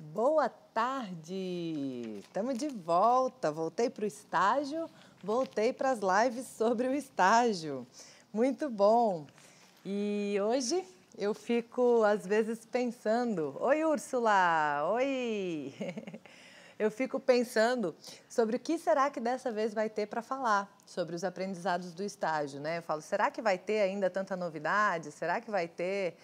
Boa tarde! Estamos de volta. Voltei para o estágio, voltei para as lives sobre o estágio. Muito bom! E hoje eu fico, às vezes, pensando: Oi, Úrsula! Oi! Eu fico pensando sobre o que será que dessa vez vai ter para falar sobre os aprendizados do estágio, né? Eu falo: será que vai ter ainda tanta novidade? Será que vai ter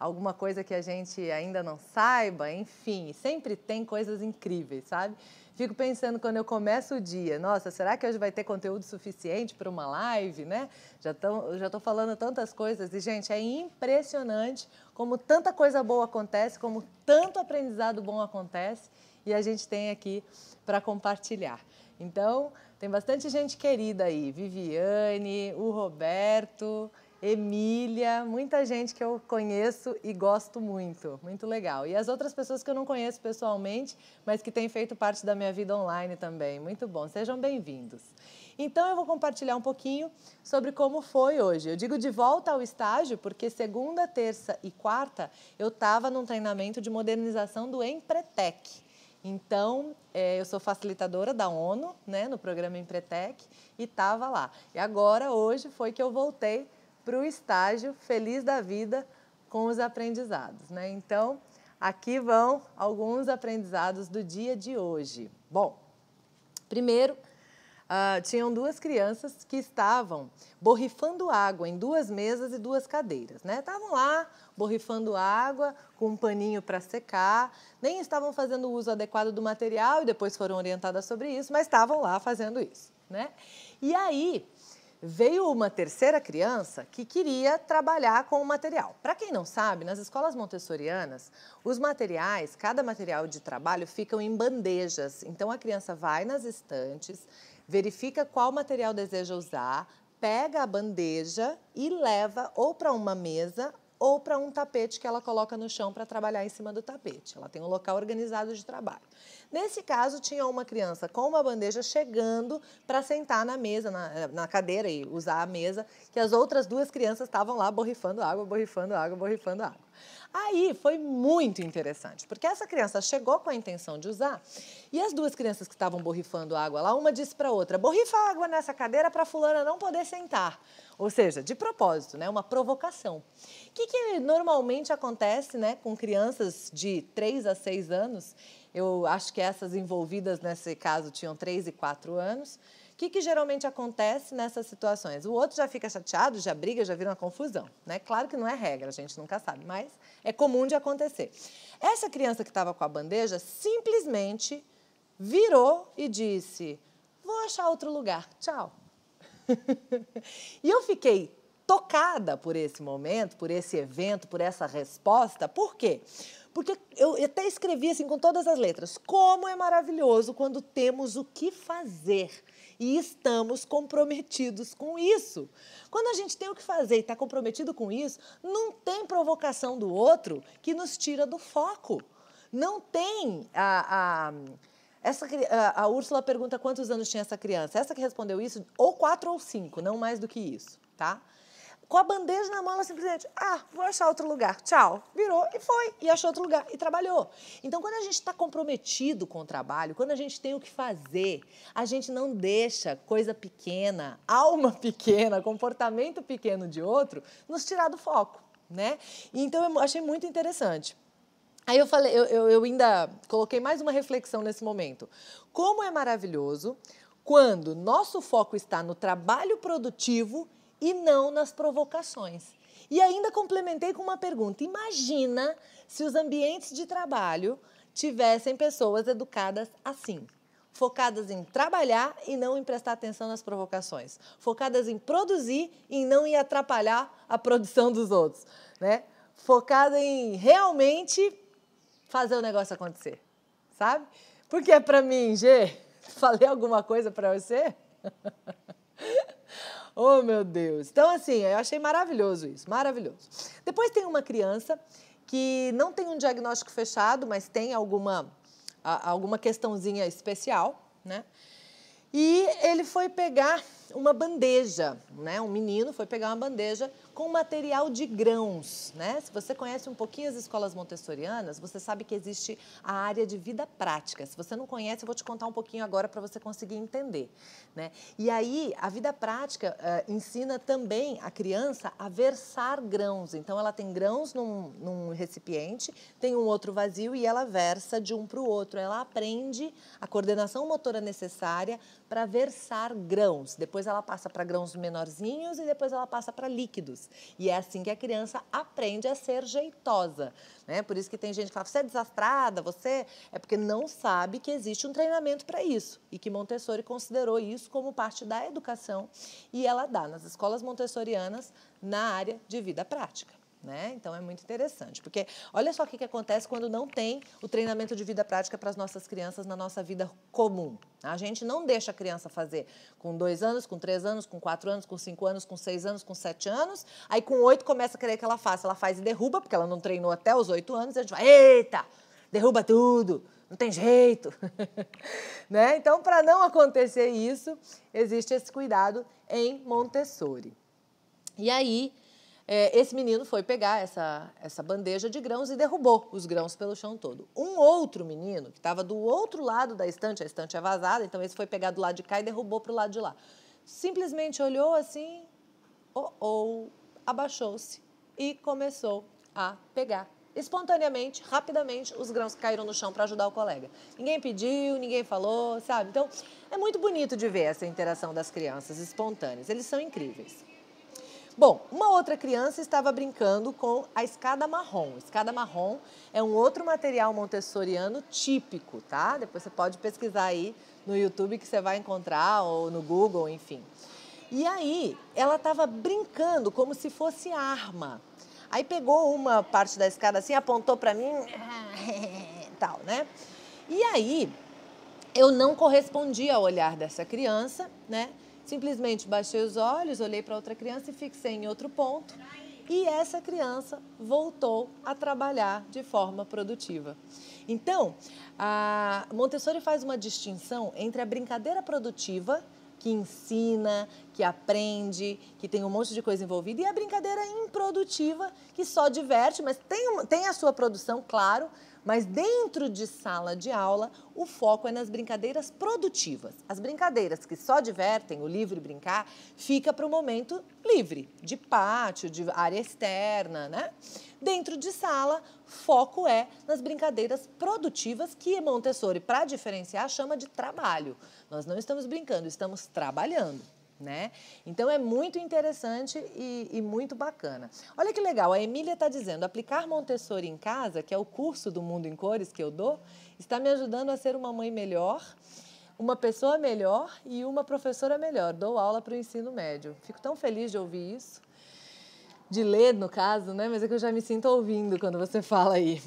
alguma coisa que a gente ainda não saiba, enfim, sempre tem coisas incríveis, sabe? Fico pensando quando eu começo o dia, nossa, será que hoje vai ter conteúdo suficiente para uma live, né? Já estou já tô falando tantas coisas e, gente, é impressionante como tanta coisa boa acontece, como tanto aprendizado bom acontece e a gente tem aqui para compartilhar. Então, tem bastante gente querida aí, Viviane, o Roberto, Emília, muita gente que eu conheço e gosto muito, muito legal. E as outras pessoas que eu não conheço pessoalmente, mas que têm feito parte da minha vida online também, muito bom, sejam bem-vindos. Então eu vou compartilhar um pouquinho sobre como foi hoje. Eu digo de volta ao estágio porque segunda, terça e quarta eu estava num treinamento de modernização do Empretec. Então, é, eu sou facilitadora da ONU, né, no programa Empretec, e estava lá. E agora, hoje, foi que eu voltei para o estágio Feliz da Vida com os aprendizados. Né? Então, aqui vão alguns aprendizados do dia de hoje. Bom, primeiro, uh, tinham duas crianças que estavam borrifando água em duas mesas e duas cadeiras. Né? Estavam lá borrifando água com um paninho para secar, nem estavam fazendo o uso adequado do material e depois foram orientadas sobre isso, mas estavam lá fazendo isso. Né? E aí, veio uma terceira criança que queria trabalhar com o material. Para quem não sabe, nas escolas montessorianas, os materiais, cada material de trabalho ficam em bandejas. Então a criança vai nas estantes, verifica qual material deseja usar, pega a bandeja e leva ou para uma mesa ou para um tapete que ela coloca no chão para trabalhar em cima do tapete. Ela tem um local organizado de trabalho. Nesse caso, tinha uma criança com uma bandeja chegando para sentar na mesa, na, eh, na, cadeira e usar a mesa, que as outras duas crianças estavam lá borrifando água, borrifando água, borrifando água. Aí foi muito interessante, porque essa criança chegou com a intenção de usar e as duas crianças que estavam borrifando água lá, uma disse para a outra: borrifa água nessa cadeira para fulana não poder sentar. Ou seja, de propósito, né? Uma provocação. O que, que normalmente acontece né, com crianças de 3 a 6 anos? Eu acho que essas envolvidas nesse caso tinham 3 e 4 anos que, que geralmente acontece nessas situações? O outro já fica chateado, já briga, já vira uma confusão. Né? Claro que não é regra, a gente nunca sabe, mas é comum de acontecer. Essa criança que estava com a bandeja simplesmente virou e disse: Vou achar outro lugar, tchau. e eu fiquei tocada por esse momento, por esse evento, por essa resposta. Por quê? Porque eu até escrevi assim com todas as letras: como é maravilhoso quando temos o que fazer e estamos comprometidos com isso. Quando a gente tem o que fazer e está comprometido com isso, não tem provocação do outro que nos tira do foco. Não tem a. a essa, a, a Úrsula pergunta quantos anos tinha essa criança. Essa que respondeu isso, ou quatro ou cinco, não mais do que isso, tá? com a bandeja na mola simplesmente, ah, vou achar outro lugar, tchau. Virou e foi, e achou outro lugar, e trabalhou. Então, quando a gente está comprometido com o trabalho, quando a gente tem o que fazer, a gente não deixa coisa pequena, alma pequena, comportamento pequeno de outro, nos tirar do foco, né? Então, eu achei muito interessante. Aí eu falei, eu, eu, eu ainda coloquei mais uma reflexão nesse momento. Como é maravilhoso quando nosso foco está no trabalho produtivo e não nas provocações. E ainda complementei com uma pergunta: imagina se os ambientes de trabalho tivessem pessoas educadas assim, focadas em trabalhar e não em prestar atenção nas provocações, focadas em produzir e não em atrapalhar a produção dos outros, né? Focada em realmente fazer o negócio acontecer, sabe? Porque é para mim, G, falei alguma coisa para você? Oh, meu Deus. Então, assim, eu achei maravilhoso isso, maravilhoso. Depois tem uma criança que não tem um diagnóstico fechado, mas tem alguma, alguma questãozinha especial, né? E ele foi pegar uma bandeja, né? Um menino foi pegar uma bandeja com material de grãos, né? Se você conhece um pouquinho as escolas montessorianas, você sabe que existe a área de vida prática. Se você não conhece, eu vou te contar um pouquinho agora para você conseguir entender, né? E aí, a vida prática uh, ensina também a criança a versar grãos. Então, ela tem grãos num, num recipiente, tem um outro vazio e ela versa de um para o outro. Ela aprende a coordenação motora necessária para versar grãos. Depois ela passa para grãos menorzinhos e depois ela passa para líquidos. E é assim que a criança aprende a ser jeitosa. Né? Por isso que tem gente que fala, você é desastrada, você... É porque não sabe que existe um treinamento para isso e que Montessori considerou isso como parte da educação e ela dá nas escolas montessorianas na área de vida prática. Né? Então é muito interessante, porque olha só o que, que acontece quando não tem o treinamento de vida prática para as nossas crianças na nossa vida comum. A gente não deixa a criança fazer com dois anos, com três anos, com quatro anos, com cinco anos, com seis anos, com sete anos. Aí com oito começa a querer que ela faça. Ela faz e derruba, porque ela não treinou até os oito anos. E a gente vai, eita, derruba tudo, não tem jeito. né? Então, para não acontecer isso, existe esse cuidado em Montessori. E aí, é, esse menino foi pegar essa, essa bandeja de grãos e derrubou os grãos pelo chão todo. Um outro menino, que estava do outro lado da estante, a estante é vazada, então esse foi pegar do lado de cá e derrubou para o lado de lá. Simplesmente olhou assim, ou oh, oh, abaixou-se e começou a pegar espontaneamente, rapidamente, os grãos caíram no chão para ajudar o colega. Ninguém pediu, ninguém falou, sabe? Então, é muito bonito de ver essa interação das crianças espontâneas. Eles são incríveis. Bom, uma outra criança estava brincando com a escada marrom. Escada marrom é um outro material montessoriano típico, tá? Depois você pode pesquisar aí no YouTube que você vai encontrar ou no Google, enfim. E aí, ela estava brincando como se fosse arma. Aí pegou uma parte da escada assim, apontou para mim, tal, né? E aí, eu não correspondi ao olhar dessa criança, né? Simplesmente baixei os olhos, olhei para outra criança e fixei em outro ponto. E essa criança voltou a trabalhar de forma produtiva. Então, a Montessori faz uma distinção entre a brincadeira produtiva, que ensina, que aprende, que tem um monte de coisa envolvida, e a brincadeira improdutiva, que só diverte, mas tem, tem a sua produção, claro, mas dentro de sala de aula, o foco é nas brincadeiras produtivas. As brincadeiras que só divertem, o livre brincar, fica para o momento livre, de pátio, de área externa, né? Dentro de sala, foco é nas brincadeiras produtivas que Montessori, para diferenciar, chama de trabalho. Nós não estamos brincando, estamos trabalhando né? Então é muito interessante e, e muito bacana. Olha que legal, a Emília está dizendo, aplicar Montessori em casa, que é o curso do Mundo em Cores que eu dou, está me ajudando a ser uma mãe melhor, uma pessoa melhor e uma professora melhor. Dou aula para o ensino médio. Fico tão feliz de ouvir isso de ler, no caso, né? Mas é que eu já me sinto ouvindo quando você fala aí.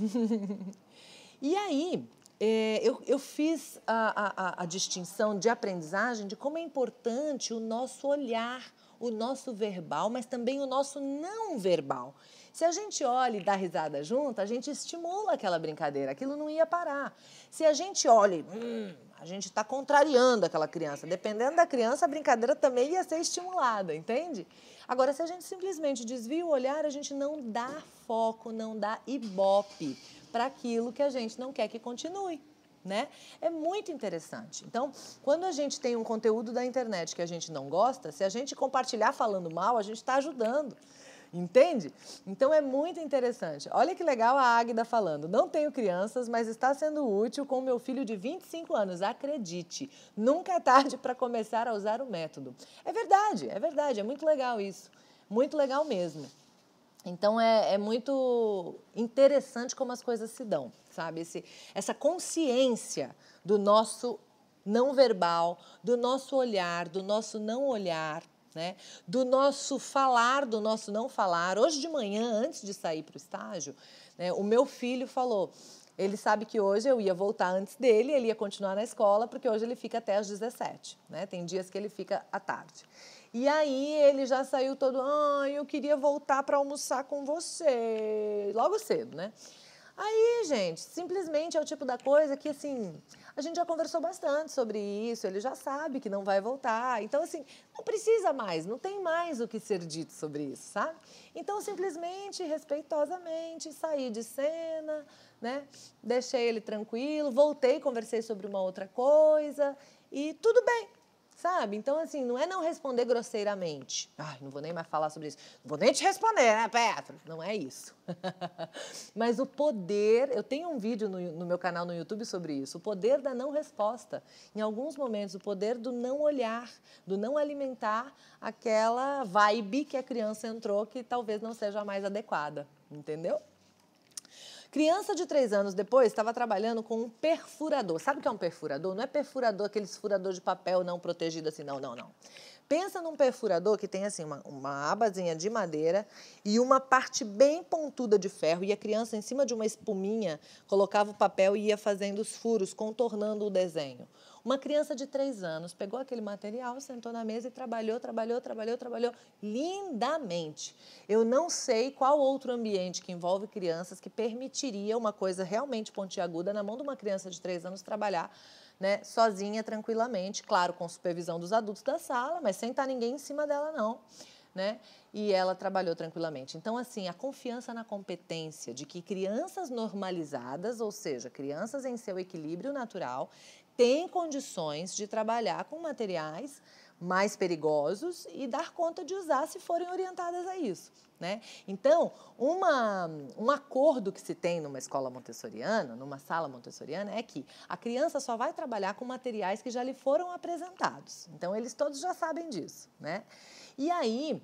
e aí, é, eu, eu, fiz a, a, a distinção de aprendizagem de como é importante o nosso olhar, o nosso verbal, mas também o nosso não verbal. Se a gente olha e dá risada junto, a gente estimula aquela brincadeira, aquilo não ia parar. Se a gente olha, e, hum, a gente está contrariando aquela criança. Dependendo da criança, a brincadeira também ia ser estimulada, entende? Agora, se a gente simplesmente desvia o olhar, a gente não dá foco, não dá ibope para aquilo que a gente não quer que continue. Né? É muito interessante. Então, quando a gente tem um conteúdo da internet que a gente não gosta, se a gente compartilhar falando mal, a gente está ajudando. Entende? Então é muito interessante. Olha que legal a Águida falando. Não tenho crianças, mas está sendo útil com meu filho de 25 anos. Acredite, nunca é tarde para começar a usar o método. É verdade, é verdade, é muito legal isso. Muito legal mesmo. Então é, é, muito interessante como as coisas se dão, sabe? Esse, essa consciência do nosso não verbal, do nosso olhar, do nosso não olhar, né? do nosso falar, do nosso não falar. Hoje de manhã, antes de sair para o estágio, né, o meu filho falou: ele sabe que hoje eu ia voltar antes dele, ele ia continuar na escola, porque hoje ele fica até às 17, né? Tem dias que ele fica à tarde. E aí ele já saiu todo, ah, eu queria voltar para almoçar com você, logo cedo, né? Aí, gente, simplesmente é o tipo da coisa que assim, a gente já conversou bastante sobre isso, ele já sabe que não vai voltar. Então, assim, não precisa mais, não tem mais o que ser dito sobre isso, sabe? Então, simplesmente, respeitosamente, saí de cena, né? Deixei ele tranquilo, voltei, conversei sobre uma outra coisa e tudo bem, Sabe? Então, assim, não é não responder grosseiramente. Ai, não vou nem mais falar sobre isso. Não vou nem te responder, né, Petro? Não é isso. Mas o poder, eu tenho um vídeo no, no meu canal no YouTube sobre isso, o poder da não resposta. Em alguns momentos, o poder do não olhar, do não alimentar aquela vibe que a criança entrou que talvez não seja a mais adequada, entendeu? Criança de 3 anos depois estava trabalhando com um perfurador. Sabe o que é um perfurador? Não é perfurador, aqueles furador de papel não protegido assim, não, não, não. Pensa num perfurador que tem assim uma, uma abazinha de madeira e uma parte bem pontuda de ferro. E a criança, em cima de uma espuminha, colocava o papel e ia fazendo os furos, contornando o desenho. Uma criança de três anos pegou aquele material, sentou na mesa e trabalhou, trabalhou, trabalhou, trabalhou lindamente. Eu não sei qual outro ambiente que envolve crianças que permitiria uma coisa realmente pontiaguda na mão de uma criança de três anos trabalhar né, sozinha, tranquilamente, claro, com supervisão dos adultos da sala, mas sem estar ninguém em cima dela, não. Né? E ela trabalhou tranquilamente. Então, assim, a confiança na competência de que crianças normalizadas, ou seja, crianças em seu equilíbrio natural, têm condições de trabalhar com materiais mais perigosos e dar conta de usar se forem orientadas a isso. Né? Então, uma, um acordo que se tem numa escola montessoriana, numa sala montessoriana, é que a criança só vai trabalhar com materiais que já lhe foram apresentados. Então, eles todos já sabem disso. Né? E aí,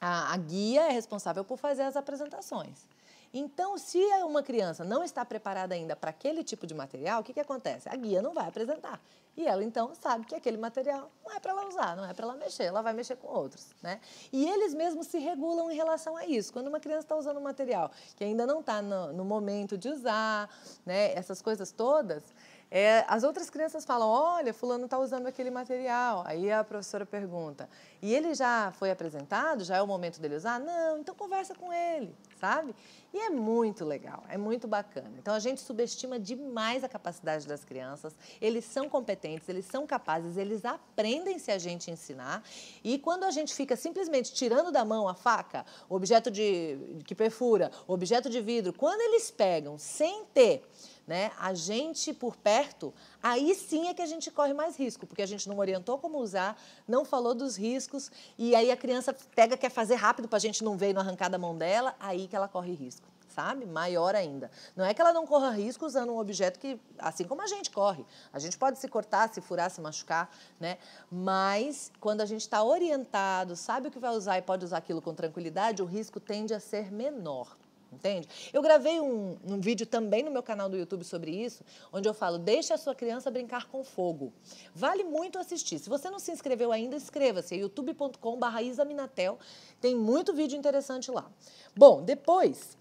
a, a guia é responsável por fazer as apresentações. Então, se uma criança não está preparada ainda para aquele tipo de material, o que, que acontece? A guia não vai apresentar. E ela, então, sabe que aquele material não é para ela usar, não é para ela mexer, ela vai mexer com outros. Né? E eles mesmos se regulam em relação a isso. Quando uma criança está usando um material que ainda não está no, no, momento de usar, né, essas coisas todas, é, as outras crianças falam, olha, fulano está usando aquele material. Aí a professora pergunta, e ele já foi apresentado? Já é o momento dele usar? Não, então conversa com ele sabe? E é muito legal, é muito bacana. Então a gente subestima demais a capacidade das crianças. Eles são competentes, eles são capazes, eles aprendem se a gente ensinar. E quando a gente fica simplesmente tirando da mão a faca, objeto de que perfura, objeto de vidro, quando eles pegam sem ter né? A gente por perto, aí sim é que a gente corre mais risco, porque a gente não orientou como usar, não falou dos riscos, e aí a criança pega, quer fazer rápido para a gente não ver e não arrancar da mão dela, aí que ela corre risco sabe? Maior ainda. Não é que ela não corra risco usando um objeto que, assim como a gente corre, a gente pode se cortar, se furar, se machucar, né? Mas quando a gente está orientado, sabe o que vai usar e pode usar aquilo com tranquilidade, o risco tende a ser menor entende? Eu gravei um, um, vídeo também no meu canal do YouTube sobre isso, onde eu falo: deixe a sua criança brincar com fogo. Vale muito assistir. Se você não se inscreveu ainda, inscreva-se. É youtube.com.br Isaminatel. Tem muito vídeo interessante lá. Bom, depois.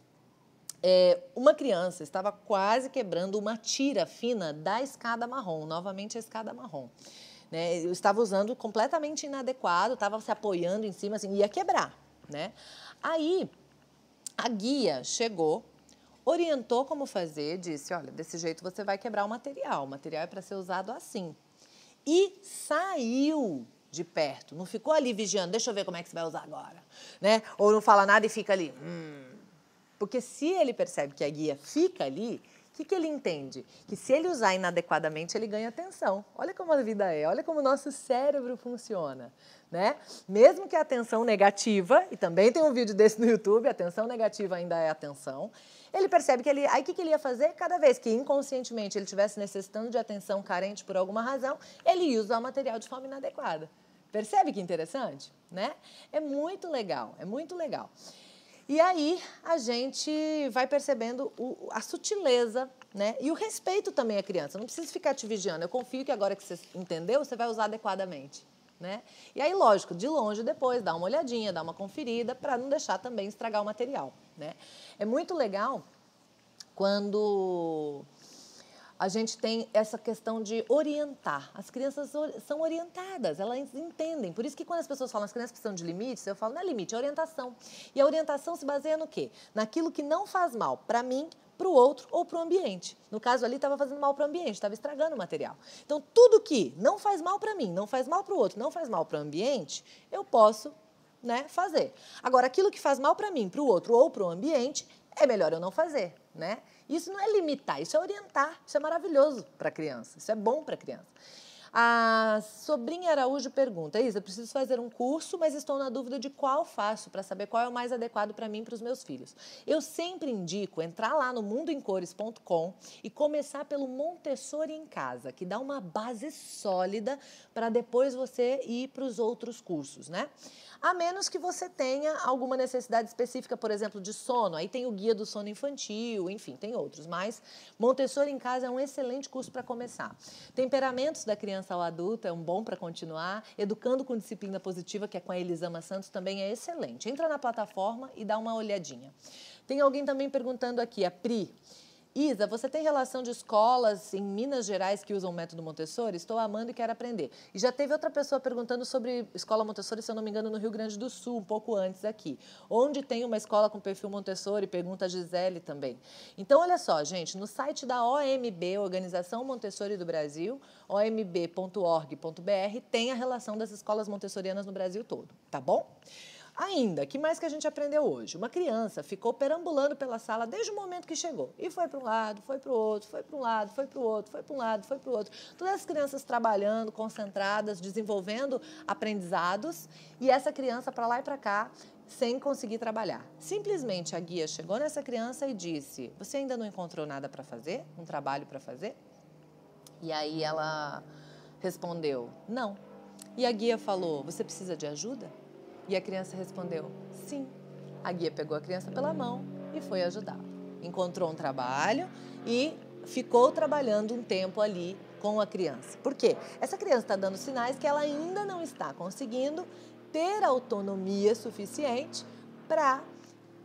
É, uma criança estava quase quebrando uma tira fina da escada marrom, novamente a escada marrom. Né? Eu estava usando completamente inadequado, estava se apoiando em cima, assim, ia quebrar. Né? Aí a guia chegou, orientou como fazer, disse: olha, desse jeito você vai quebrar o material, o material é para ser usado assim. E saiu de perto, não ficou ali vigiando, deixa eu ver como é que você vai usar agora, né? Ou não fala nada e fica ali. Hum. Porque se ele percebe que a guia fica ali, que, que ele entende? Que se ele usar inadequadamente, ele ganha atenção. Olha como a vida é, olha como o nosso cérebro funciona. Né? Mesmo que a atenção negativa, e também tem um vídeo desse no YouTube, atenção negativa ainda é atenção, ele percebe que ele. Aí o que, que ele ia fazer? Cada vez que inconscientemente ele estivesse necessitando de atenção carente por alguma razão, ele ia usar o material de forma inadequada. Percebe que interessante? Né? É muito legal, é muito legal. E aí a gente vai percebendo o, a sutileza né? E o respeito também à criança. Não precisa ficar te vigiando. Eu confio que agora que você entendeu, você vai usar adequadamente. Né? E aí, lógico, de longe depois, dá uma olhadinha, dá uma conferida, para não deixar também estragar o material. Né? É muito legal quando a gente tem essa questão de orientar. As crianças são orientadas, elas entendem. Por isso que quando as pessoas falam as crianças precisam de limites, eu falo, não é limite, é orientação. E a orientação se baseia no quê? Naquilo que não faz mal para mim, para o outro ou para o ambiente. No caso ali, estava fazendo mal para o ambiente, estava estragando o material. Então, tudo que não faz mal para mim, não faz mal para o outro, não faz mal para o ambiente, eu posso né, fazer. Agora, aquilo que faz mal para mim, para o outro ou para o ambiente, é melhor eu não fazer, né? Isso não é limitar, isso é orientar. Isso é maravilhoso para a criança, isso é bom para a criança. A Sobrinha Araújo pergunta: Isa, preciso fazer um curso, mas estou na dúvida de qual faço para saber qual é o mais adequado para mim e para os meus filhos. Eu sempre indico entrar lá no mundoemcores.com e começar pelo Montessori em Casa, que dá uma base sólida para depois você ir para os outros cursos, né? A menos que você tenha alguma necessidade específica, por exemplo, de sono. Aí tem o Guia do Sono Infantil, enfim, tem outros. Mas Montessori em Casa é um excelente curso para começar. Temperamentos da criança criança ao adulto, é um bom para continuar. Educando com Disciplina Positiva, que é com a Elisama Santos, também é excelente. Entra na plataforma e dá uma olhadinha. Tem alguém também perguntando aqui, a Pri. Isa, você tem relação de escolas em Minas Gerais que usam o método Montessori? Estou amando e quero aprender. E já teve outra pessoa perguntando sobre escola Montessori, se eu não me engano, no Rio Grande do Sul, um pouco antes aqui. Onde tem uma escola com perfil Montessori? Pergunta a Gisele também. Então, olha só, gente, no site da OMB, Organização Montessori do Brasil, omb.org.br, tem a relação das escolas montessorianas no Brasil todo, tá bom? Ainda, que mais que a gente aprendeu hoje? Uma criança ficou perambulando pela sala desde o momento que chegou. E foi para um lado, foi para o outro, foi para um lado, foi para o outro, foi para um lado, foi para o outro. Todas as crianças trabalhando, concentradas, desenvolvendo aprendizados. E essa criança para lá e para cá, sem conseguir trabalhar. Simplesmente a guia chegou nessa criança e disse: Você ainda não encontrou nada para fazer? Um trabalho para fazer? E aí ela respondeu: Não. E a guia falou: Você precisa de ajuda? E a criança respondeu: Sim. A guia pegou a criança pela mão e foi ajudá-la. Encontrou um trabalho e ficou trabalhando um tempo ali com a criança. Por quê? Essa criança está dando sinais que ela ainda não está conseguindo ter autonomia suficiente para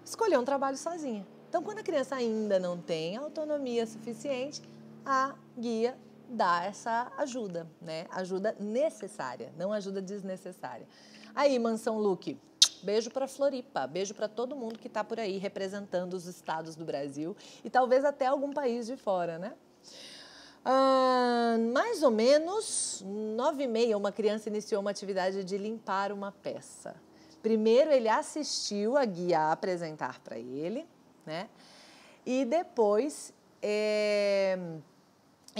escolher um trabalho sozinha. Então, quando a criança ainda não tem autonomia suficiente, a guia dá essa ajuda, né? Ajuda necessária, não ajuda desnecessária. Aí, Mansão Luque. Beijo para Floripa, beijo para todo mundo que está por aí representando os estados do Brasil e talvez até algum país de fora, né? Ah, mais ou menos nove e meia, uma criança iniciou uma atividade de limpar uma peça. Primeiro ele assistiu a guia apresentar para ele, né? E depois é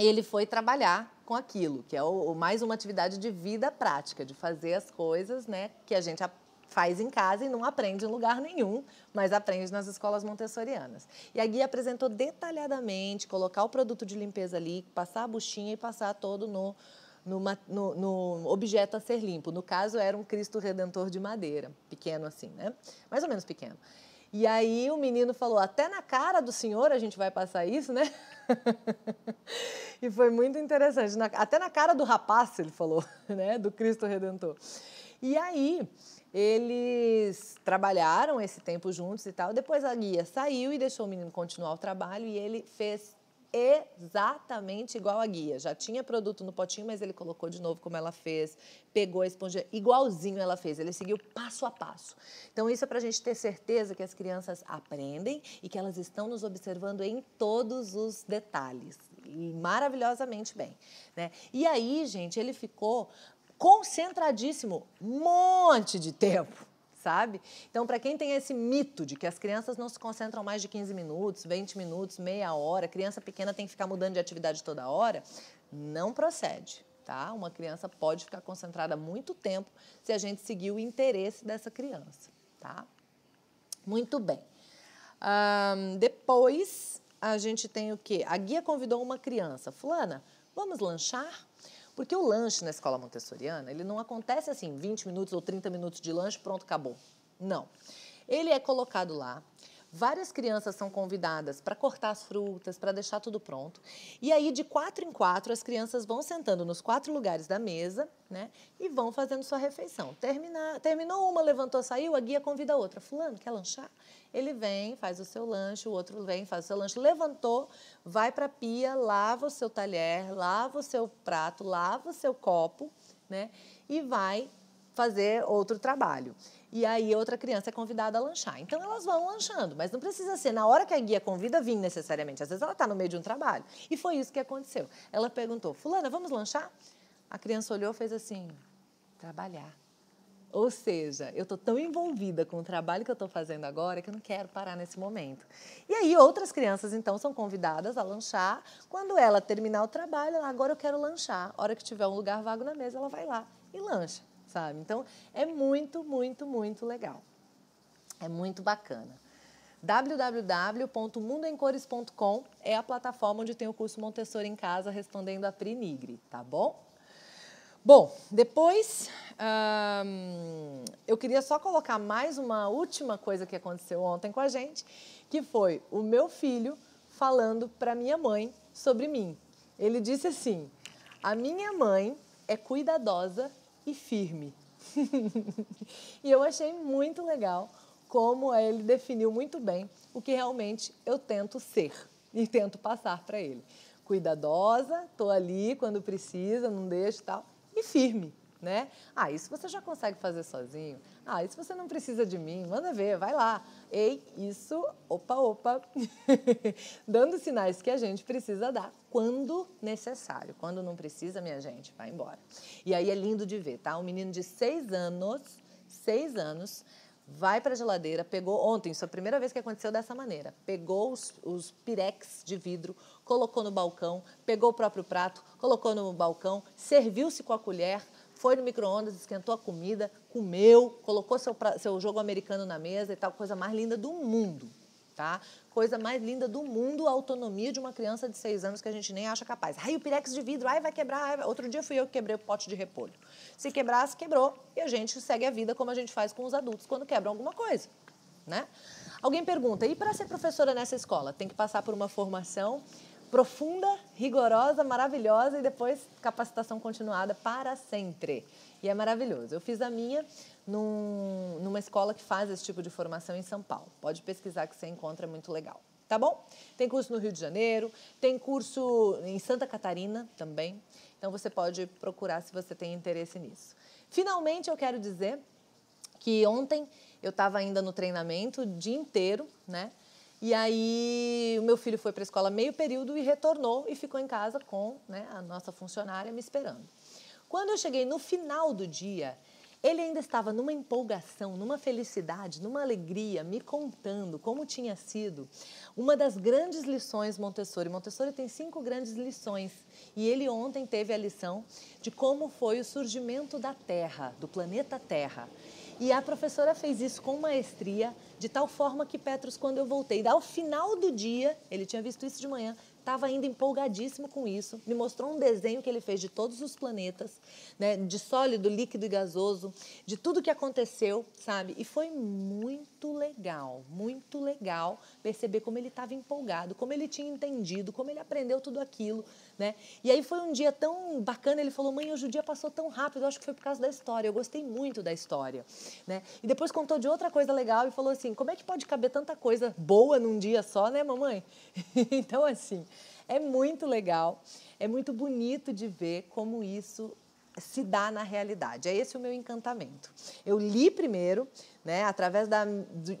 ele foi trabalhar com aquilo, que é o, o, mais uma atividade de vida prática, de fazer as coisas né, que a gente faz em casa e não aprende em lugar nenhum, mas aprende nas escolas montessorianas. E a guia apresentou detalhadamente colocar o produto de limpeza ali, passar a buchinha e passar todo no, no, no, objeto a ser limpo. No caso, era um Cristo Redentor de madeira, pequeno assim, né? Mais ou menos pequeno. E aí o menino falou: até na cara do senhor a gente vai passar isso, né? e foi muito interessante. até na cara do rapaz, ele falou, né? Do Cristo Redentor. E aí eles trabalharam esse tempo juntos e tal. Depois a guia saiu e deixou o menino continuar o trabalho e ele fez exatamente igual à guia. Já tinha produto no potinho, mas ele colocou de novo como ela fez, pegou a esponja, igualzinho ela fez, ele seguiu passo a passo. Então, isso é para a gente ter certeza que as crianças aprendem e que elas estão nos observando em todos os detalhes, maravilhosamente bem. Né? E aí, gente, ele ficou concentradíssimo, monte de tempo sabe? Então, para quem tem esse mito de que as crianças não se concentram mais de 15 minutos, 20 minutos, meia hora, criança pequena tem que ficar mudando de atividade toda hora, não procede. Tá? Uma criança pode ficar concentrada muito tempo se a gente seguir o interesse dessa criança, tá? Muito bem. Um, depois a gente tem o quê? A guia convidou uma criança. Fulana, vamos lanchar? Porque o lanche na escola montessoriana, ele não acontece assim, 20 minutos ou 30 minutos de lanche, pronto, acabou. Não. Ele é colocado lá, Várias crianças são convidadas para cortar as frutas, para deixar tudo pronto. E aí, de quatro em quatro, as crianças vão sentando nos quatro lugares da mesa, né? E vão fazendo sua refeição. Terminar, terminou uma, levantou, saiu, a guia convida a outra. Fulano, quer lanchar? Ele vem, faz o seu lanche, o outro vem, faz o seu lanche. Levantou, vai para a pia, lava o seu talher, lava o seu prato, lava o seu copo, né? E vai fazer outro trabalho. E aí outra criança é convidada a lanchar. Então elas vão lanchando, mas não precisa ser na hora que a guia convida vir necessariamente. Às vezes ela está no meio de um trabalho. E foi isso que aconteceu. Ela perguntou: "Fulana, vamos lanchar?" A criança olhou, fez assim: "Trabalhar". Ou seja, eu estou tão envolvida com o trabalho que eu estou fazendo agora que eu não quero parar nesse momento. E aí outras crianças então são convidadas a lanchar. Quando ela terminar o trabalho, ela, agora eu quero lanchar. A hora que tiver um lugar vago na mesa, ela vai lá e lancha sabe? Então é muito, muito, muito legal. É muito bacana www.mundoemcores.com é a plataforma onde tem o curso Montessori em Casa respondendo a Pri Nigri, tá bom? Bom, depois hum, eu queria só colocar mais uma última coisa que aconteceu ontem com a gente, que foi o meu filho falando para minha mãe sobre mim. Ele disse assim: a minha mãe é cuidadosa e firme. e eu achei muito legal como ele definiu muito bem o que realmente eu tento ser e tento passar para ele. Cuidadosa, estou ali quando precisa, não deixo e tal, e firme né? Ah, isso você já consegue fazer sozinho. Ah, isso você não precisa de mim, manda ver, vai lá. Ei, isso, opa, opa, dando sinais que a gente precisa dar quando necessário. Quando não precisa, minha gente, vai embora. E aí é lindo de ver, tá? Um menino de seis anos, seis anos, vai para a geladeira, pegou ontem, isso é a primeira vez que aconteceu dessa maneira. Pegou os, os pirex de vidro, colocou no balcão, pegou o próprio prato, colocou no balcão, serviu-se com a colher, foi no micro-ondas, esquentou a comida, comeu, colocou seu, seu jogo americano na mesa e tal, coisa mais linda do mundo. Tá? Coisa mais linda do mundo, a autonomia de uma criança de seis anos que a gente nem acha capaz. Ai, o pirex de vidro, ai, vai quebrar. Ai, vai... Outro dia fui eu que quebrei o pote de repolho. Se quebrasse, quebrou. E a gente segue a vida como a gente faz com os adultos quando quebram alguma coisa, né? Alguém pergunta, e para ser professora nessa escola, tem que passar por uma formação? profunda, rigorosa, maravilhosa e depois capacitação continuada para sempre. E é maravilhoso. Eu fiz a minha num, numa escola que faz esse tipo de formação em São Paulo. Pode pesquisar que você encontra, é muito legal. Tá bom? Tem curso no Rio de Janeiro, tem curso em Santa Catarina também. Então você pode procurar se você tem interesse nisso. Finalmente, eu quero dizer que ontem eu estava ainda no treinamento o dia inteiro, né? E aí o meu filho foi para a escola meio período e retornou e ficou em casa com né, a nossa funcionária me esperando. Quando eu cheguei no final do dia, ele ainda estava numa empolgação, numa felicidade, numa alegria, me contando como tinha sido uma das grandes lições Montessori. Montessori tem cinco grandes lições e ele ontem teve a lição de como foi o surgimento da Terra, do planeta Terra. E a professora fez isso com maestria, de tal forma que Petros, quando eu voltei, ao final do dia, ele tinha visto isso de manhã, estava ainda empolgadíssimo com isso. Me mostrou um desenho que ele fez de todos os planetas, né, de sólido, líquido e gasoso, de tudo que aconteceu, sabe? E foi muito legal, muito legal perceber como ele estava empolgado, como ele tinha entendido, como ele aprendeu tudo aquilo, né? E aí foi um dia tão bacana, ele falou: "Mãe, hoje o dia passou tão rápido, eu acho que foi por causa da história. Eu gostei muito da história", né? E depois contou de outra coisa legal e falou assim: "Como é que pode caber tanta coisa boa num dia só, né, mamãe?" então assim, é muito legal, é muito bonito de ver como isso se dá na realidade. É esse o meu encantamento. Eu li primeiro, né? Através da,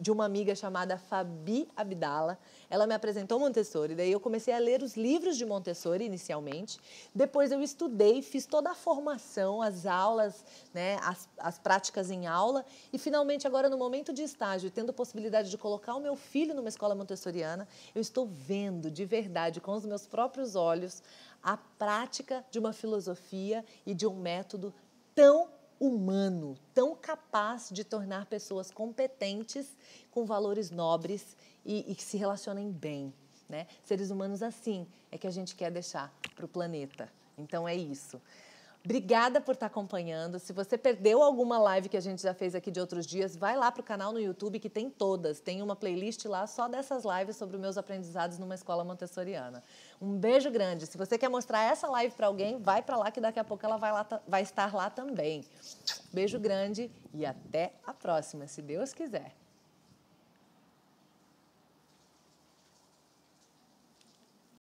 de uma amiga chamada Fabi Abdala, ela me apresentou Montessori. Daí eu comecei a ler os livros de Montessori inicialmente. Depois eu estudei, fiz toda a formação, as aulas, né? As, as práticas em aula e finalmente agora no momento de estágio, tendo possibilidade de colocar o meu filho numa escola montessoriana, eu estou vendo de verdade com os meus próprios olhos a prática de uma filosofia e de um método tão humano, tão capaz de tornar pessoas competentes, com valores nobres e, e que se relacionem bem. Né? Seres humanos assim é que a gente quer deixar para o planeta. Então é isso. Obrigada por estar tá acompanhando. Se você perdeu alguma live que a gente já fez aqui de outros dias, vai lá para o canal no YouTube que tem todas. Tem uma playlist lá só dessas lives sobre meus aprendizados numa escola montessoriana. Um beijo grande. Se você quer mostrar essa live para alguém, vai para lá que daqui a pouco ela vai, lá, vai estar lá também. Beijo grande e até a próxima, se Deus quiser.